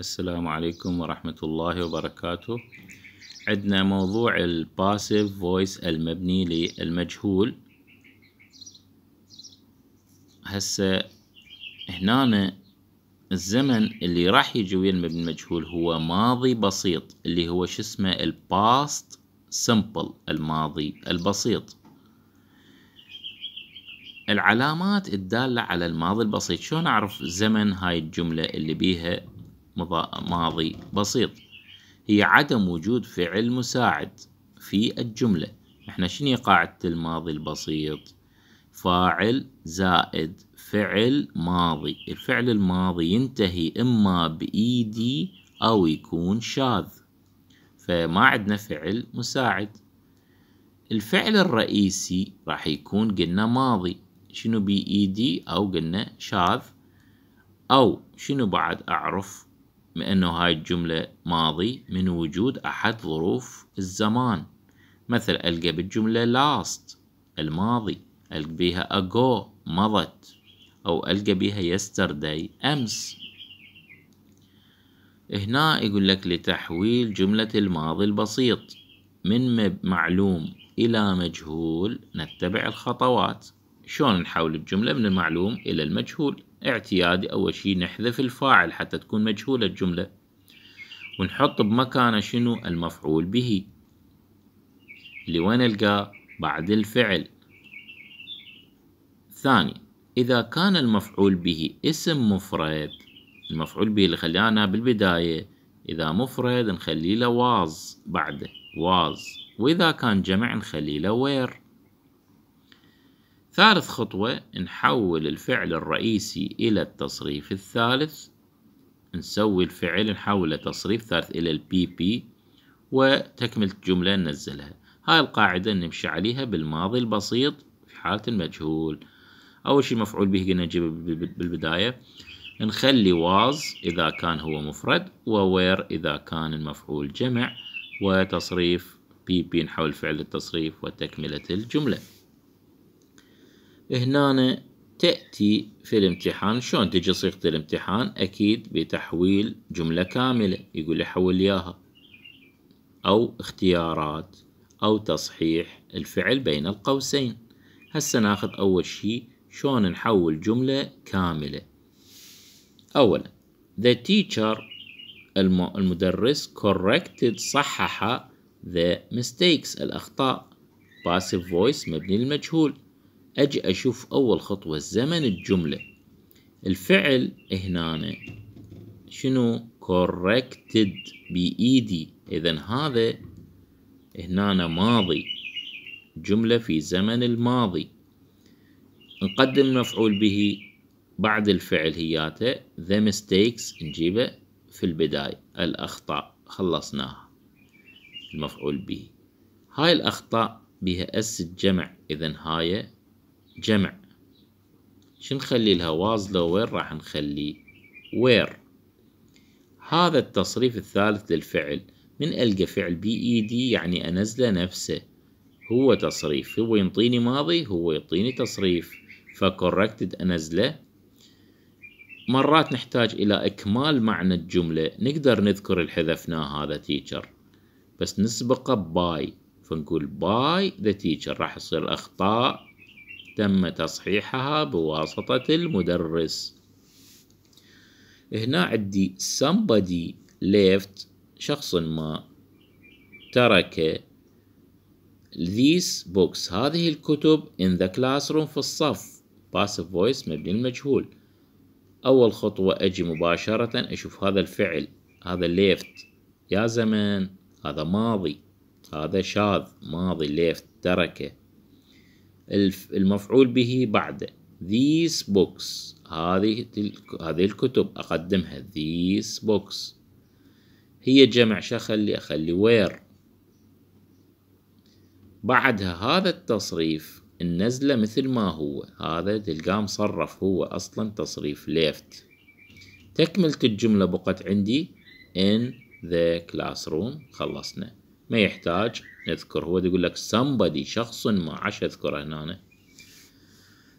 السلام عليكم ورحمة الله وبركاته عندنا موضوع الباسيف فويس المبني للمجهول هسه هنا الزمن اللي راح يجي ويا المبني المجهول هو ماضي بسيط اللي هو شو اسمه الباست سمبل الماضي البسيط العلامات الدالة على الماضي البسيط شلون أعرف زمن هاي الجملة اللي بيها ماضي بسيط هي عدم وجود فعل مساعد في الجملة احنا شنو قاعدة الماضي البسيط فاعل زائد فعل ماضي الفعل الماضي ينتهي إما بإيدي أو يكون شاذ فما عندنا فعل مساعد الفعل الرئيسي راح يكون قلنا ماضي شنو بإيدي أو قلنا شاذ أو شنو بعد أعرف أنه هاي الجملة ماضي من وجود أحد ظروف الزمان مثل ألقى بالجملة last الماضي ألقى بيها ago مضت أو ألقى بيها yesterday أمس هنا يقول لك لتحويل جملة الماضي البسيط من معلوم إلى مجهول نتبع الخطوات شلون نحول الجملة من المعلوم إلى المجهول اعتيادي أول شي نحذف الفاعل حتى تكون مجهولة الجملة ونحط بمكانه شنو المفعول به اللي وين القى بعد الفعل ثاني إذا كان المفعول به اسم مفرد المفعول به اللي خلانا بالبداية إذا مفرد نخليه له واز بعده واز وإذا كان جمع نخليه له وير ثالث خطوة نحول الفعل الرئيسي إلى التصريف الثالث نسوي الفعل نحوله تصريف ثالث إلى البي بي وتكملة الجملة ننزلها هاي القاعدة نمشي عليها بالماضي البسيط في حالة المجهول أول شي مفعول به قلنا نجيبه بالبداية نخلي واز إذا كان هو مفرد وير إذا كان المفعول جمع وتصريف بي بي نحول فعل التصريف وتكملة الجملة هنا تأتي في الامتحان شلون تجي صيغة الامتحان أكيد بتحويل جملة كاملة يقول لي حول إياها أو اختيارات أو تصحيح الفعل بين القوسين هسه ناخذ أول شي شلون نحول جملة كاملة أولا the teacher المدرس corrected صحح the mistakes الأخطاء passive voice مبني للمجهول أجي أشوف أول خطوة زمن الجملة الفعل هنا شنو corrected بإيدي إذا هذا هنا ماضي جملة في زمن الماضي نقدم مفعول به بعد الفعل هياته the mistakes نجيبه في البداية الأخطاء خلصناها المفعول به هاي الأخطاء بها أس الجمع إذا هاي جمع شو نخلي لها واصلة وين راح نخلي وير هذا التصريف الثالث للفعل من ألقى فعل بي إي دي يعني أنزله نفسه هو تصريف هو ينطيني ماضي هو يعطيني تصريف فكوركتد أنزله مرات نحتاج إلى إكمال معنى الجملة نقدر نذكر الحذفناه هذا تيتشر بس نسبقه باي فنقول باي ذا تيتشر راح يصير أخطاء تم تصحيحها بواسطة المدرس هنا عندي somebody left شخص ما ترك these books هذه الكتب in the classroom في الصف passive voice مبني المجهول أول خطوة أجي مباشرة أشوف هذا الفعل هذا left يا زمن هذا ماضي هذا شاذ ماضي left تركه المفعول به بعد these books هذه هذه الكتب أقدمها these books هي جمع شخلي أخلي where بعدها هذا التصريف النزلة مثل ما هو هذا تلقاه مصرف هو أصلا تصريف left تكملة الجملة بقت عندي in the classroom خلصنا ما يحتاج نذكر هو يقول لك somebody شخص ما عش اذكره هنا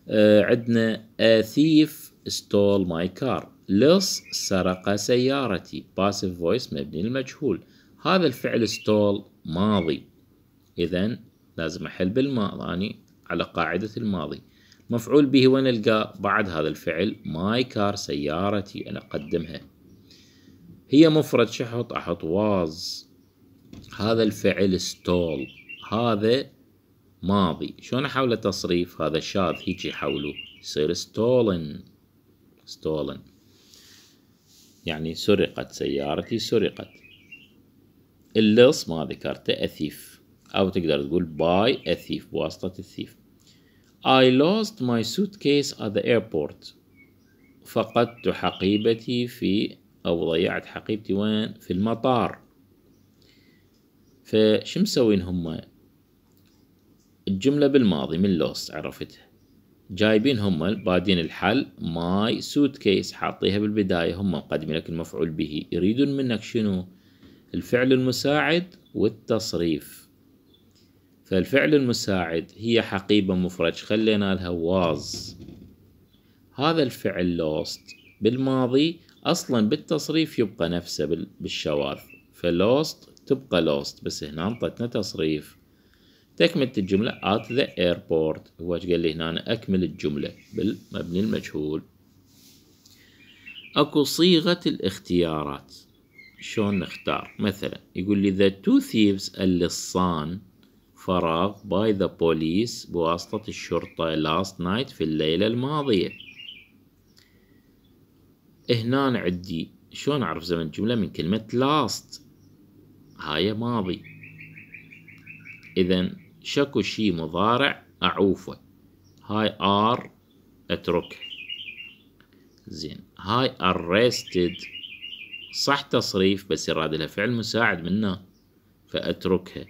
آه عندنا a thief stole my car لص سرق سيارتي passive voice مبني المجهول هذا الفعل stole ماضي إذا لازم أحل بالماضي على قاعدة الماضي مفعول به ونلقى بعد هذا الفعل ماي كار سيارتي أنا أقدمها هي مفرد شحط أحط واز هذا الفعل stole هذا ماضي شلون احوله تصريف هذا شاذ هيجي حوله يصير stolen stolen يعني سرقت سيارتي سرقت اللص ما ذكرته أثيف أو تقدر تقول باي أثيف بواسطة الثيف I lost my suitcase at the airport فقدت حقيبتي في أو ضيعت حقيبتي وين في المطار فش مسوين هم الجملة بالماضي من لوست عرفتها جايبين هم بادين الحل ماي سوت كيس حاطيها بالبداية هم مقدمين لك المفعول به يريدون منك شنو الفعل المساعد والتصريف فالفعل المساعد هي حقيبة مفرج خلينا لها واز هذا الفعل لوست بالماضي أصلا بالتصريف يبقى نفسه بالشواذ فلوست تبقى لوست بس هنا انطتنا تصريف تكملة الجملة at the airport هو ايش قال لي هنا أنا أكمل الجملة بالمبني المجهول أكو صيغة الاختيارات شلون نختار مثلا يقول لي the two thieves اللصان فراغ by the police بواسطة الشرطة last night في الليلة الماضية هنا عندي شلون أعرف زمن الجملة من كلمة last هاي ماضي إذا شكو شي مضارع أعوفه هاي آر أتركه زين هاي أرستد صح تصريف بس يراد لها فعل مساعد منه فأتركها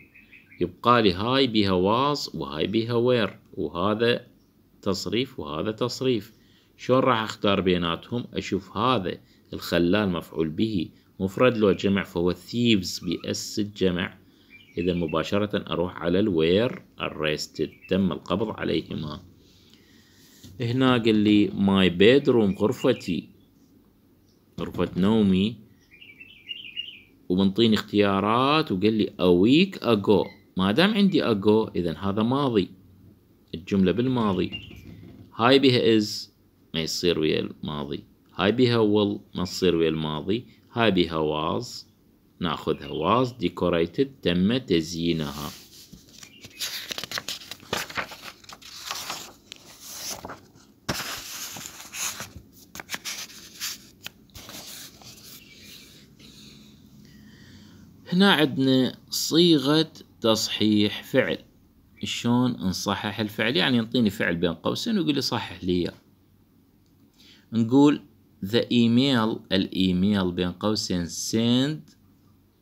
يبقى لي هاي بها واز وهاي بها وير وهذا تصريف وهذا تصريف شلون راح اختار بيناتهم اشوف هذا الخلال مفعول به مفرد له جمع فهو thieves بأس الجمع إذا مباشرة أروح على الوير arrested تم القبض عليهما هنا قال لي my bedroom غرفتي غرفة نومي وبنطيني اختيارات وقال لي a week ago ما دام عندي ago إذا هذا ماضي الجملة بالماضي هاي بها is ما يصير ويا الماضي هاي بها will ما تصير ويا الماضي هذه واز ناخذها واز ديكوريتد تم تزيينها هنا عندنا صيغة تصحيح فعل شلون نصحح الفعل يعني ينطيني فعل بين قوسين ويقول لي صحح لي نقول the email الايميل بين قوسين send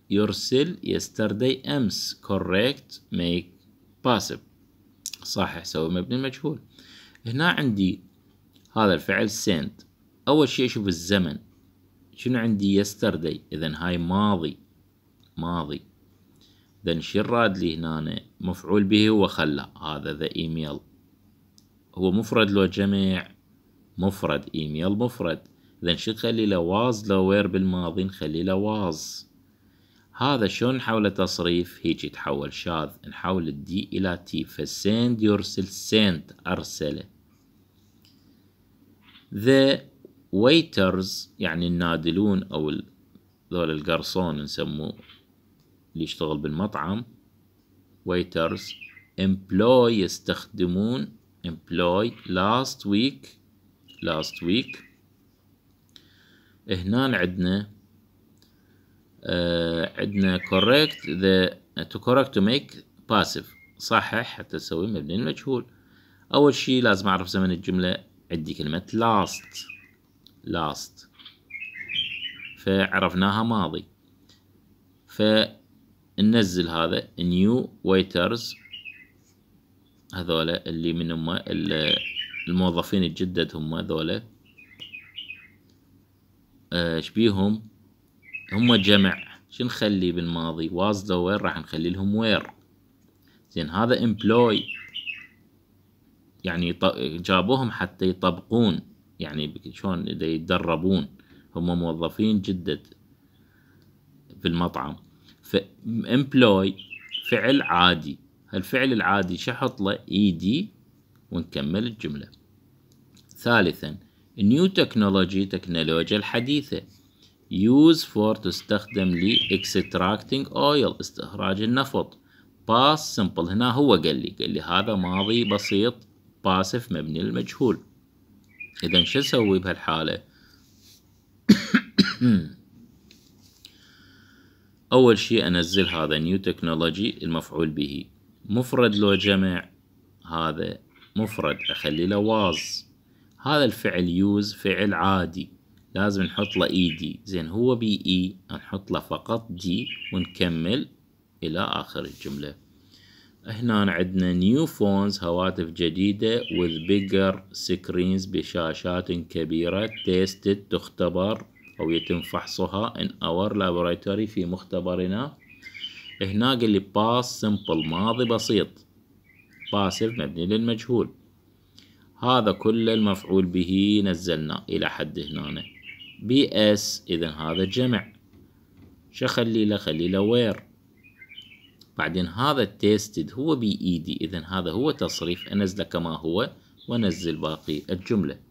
يرسل yesterday امس correct make passive صح سوي مبني المجهول هنا عندي هذا الفعل send اول شيء اشوف الزمن شنو عندي yesterday اذا هاي ماضي ماضي اذا شو الراد لي هنا مفعول به هو خلى هذا ذا ايميل هو مفرد لو جمع مفرد ايميل مفرد إذن شو تخلي له واز لو وير بالماضي نخلي له واز هذا شو نحوله تصريف هيجي يتحول شاذ نحول الدي إلى تي فسند يرسل سنت أرسله the waiters يعني النادلون أو ذول القرصون نسموه اللي يشتغل بالمطعم waiters employ يستخدمون employ last week last week هنا عندنا آه، عندنا correct the to correct to make passive صحح حتى تسوي مبني المجهول أول شيء لازم أعرف زمن الجملة عندي كلمة last last فعرفناها ماضي فننزل هذا new waiters هذولا اللي من هم الموظفين الجدد هم هذولا آه، ايش بيهم هم جمع شو نخلي بالماضي was the were راح نخلي لهم were زين هذا employ يعني جابوهم حتى يطبقون يعني شلون يتدربون هم موظفين جدد في المطعم ف employ فعل عادي الفعل العادي شحط له اي e دي ونكمل الجملة ثالثا New technology تكنولوجيا الحديثة use for تستخدم ل extracting oil استخراج النفط past simple هنا هو قال لي قال لي هذا ماضي بسيط passive مبني للمجهول إذا شو أسوي بهالحالة؟ أول شيء أنزل هذا نيو تكنولوجي المفعول به مفرد لو جمع هذا مفرد أخلي له واز هذا الفعل يوز فعل عادي لازم نحط له اي e دي زين هو بي اي e، نحط له فقط دي ونكمل الى اخر الجمله هنا عندنا نيو فونز هواتف جديدة with bigger screens بشاشات كبيرة تيستد تختبر أو يتم فحصها in our laboratory في مختبرنا هنا قال لي باس simple ماضي بسيط باسف مبني للمجهول هذا كل المفعول به نزلنا إلى حد هنا بي اس إذا هذا جمع شخلي له خلي له وير بعدين هذا تيستد هو بي اي دي إذا هذا هو تصريف أنزله كما هو ونزل باقي الجملة